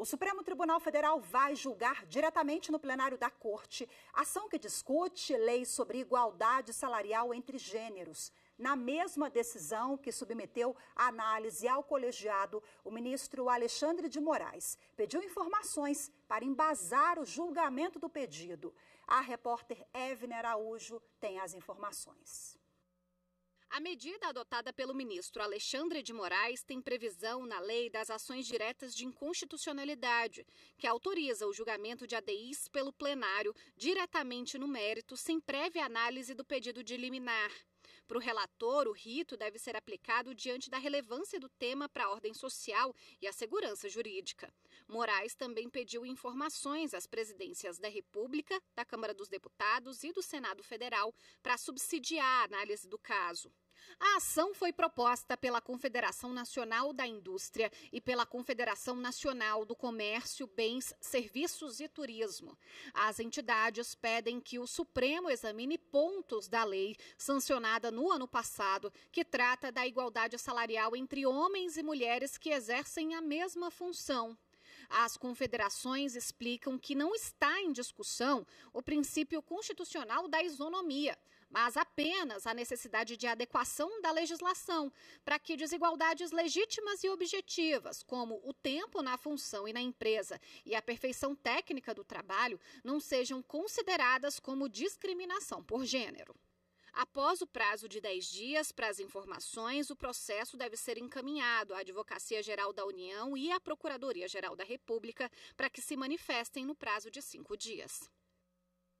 O Supremo Tribunal Federal vai julgar diretamente no plenário da Corte ação que discute leis sobre igualdade salarial entre gêneros. Na mesma decisão que submeteu a análise ao colegiado, o ministro Alexandre de Moraes pediu informações para embasar o julgamento do pedido. A repórter Evne Araújo tem as informações. A medida adotada pelo ministro Alexandre de Moraes tem previsão na lei das ações diretas de inconstitucionalidade, que autoriza o julgamento de ADIs pelo plenário diretamente no mérito, sem prévia análise do pedido de liminar. Para o relator, o rito deve ser aplicado diante da relevância do tema para a ordem social e a segurança jurídica. Moraes também pediu informações às presidências da República, da Câmara dos Deputados e do Senado Federal para subsidiar a análise do caso. A ação foi proposta pela Confederação Nacional da Indústria e pela Confederação Nacional do Comércio, Bens, Serviços e Turismo. As entidades pedem que o Supremo examine pontos da lei sancionada no ano passado, que trata da igualdade salarial entre homens e mulheres que exercem a mesma função. As confederações explicam que não está em discussão o princípio constitucional da isonomia, mas apenas a necessidade de adequação da legislação para que desigualdades legítimas e objetivas, como o tempo na função e na empresa e a perfeição técnica do trabalho, não sejam consideradas como discriminação por gênero. Após o prazo de 10 dias para as informações, o processo deve ser encaminhado à Advocacia Geral da União e à Procuradoria Geral da República para que se manifestem no prazo de cinco dias.